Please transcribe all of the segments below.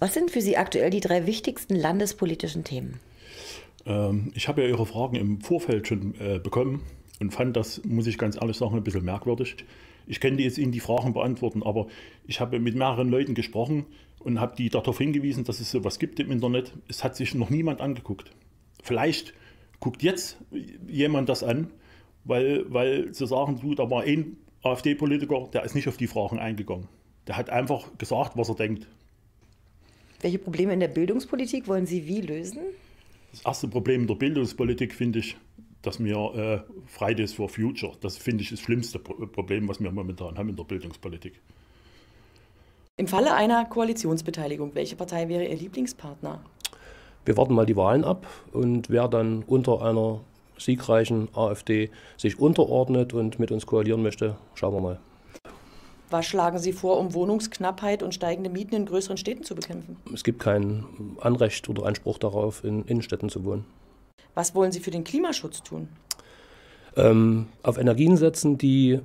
Was sind für Sie aktuell die drei wichtigsten landespolitischen Themen? Ähm, ich habe ja Ihre Fragen im Vorfeld schon äh, bekommen und fand das, muss ich ganz ehrlich sagen, ein bisschen merkwürdig. Ich könnte jetzt Ihnen die Fragen beantworten, aber ich habe mit mehreren Leuten gesprochen und habe die darauf hingewiesen, dass es sowas gibt im Internet. Es hat sich noch niemand angeguckt. Vielleicht guckt jetzt jemand das an, weil, weil sie sagen, du, da war ein AfD-Politiker, der ist nicht auf die Fragen eingegangen. Der hat einfach gesagt, was er denkt. Welche Probleme in der Bildungspolitik wollen Sie wie lösen? Das erste Problem der Bildungspolitik finde ich, dass wir äh, Fridays for Future, das finde ich das schlimmste Problem, was wir momentan haben in der Bildungspolitik. Im Falle einer Koalitionsbeteiligung, welche Partei wäre Ihr Lieblingspartner? Wir warten mal die Wahlen ab und wer dann unter einer siegreichen AfD sich unterordnet und mit uns koalieren möchte, schauen wir mal. Was schlagen Sie vor, um Wohnungsknappheit und steigende Mieten in größeren Städten zu bekämpfen? Es gibt kein Anrecht oder Anspruch darauf, in Innenstädten zu wohnen. Was wollen Sie für den Klimaschutz tun? Ähm, auf Energien setzen, die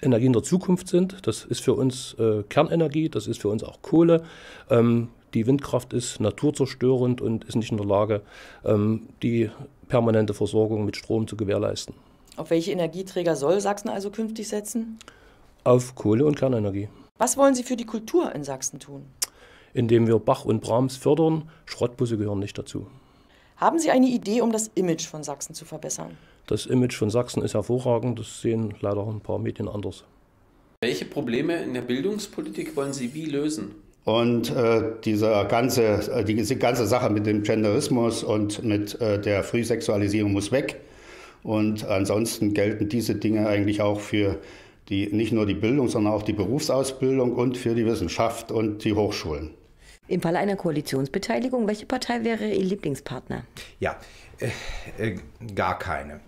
Energien der Zukunft sind. Das ist für uns äh, Kernenergie, das ist für uns auch Kohle. Ähm, die Windkraft ist naturzerstörend und ist nicht in der Lage, ähm, die permanente Versorgung mit Strom zu gewährleisten. Auf welche Energieträger soll Sachsen also künftig setzen? Auf Kohle und Kernenergie. Was wollen Sie für die Kultur in Sachsen tun? Indem wir Bach und Brahms fördern, Schrottbusse gehören nicht dazu. Haben Sie eine Idee, um das Image von Sachsen zu verbessern? Das Image von Sachsen ist hervorragend, das sehen leider ein paar Medien anders. Welche Probleme in der Bildungspolitik wollen Sie wie lösen? Und äh, diese, ganze, äh, diese ganze Sache mit dem Genderismus und mit äh, der Frühsexualisierung muss weg. Und ansonsten gelten diese Dinge eigentlich auch für die, nicht nur die Bildung, sondern auch die Berufsausbildung und für die Wissenschaft und die Hochschulen. Im Fall einer Koalitionsbeteiligung, welche Partei wäre Ihr Lieblingspartner? Ja, äh, äh, gar keine.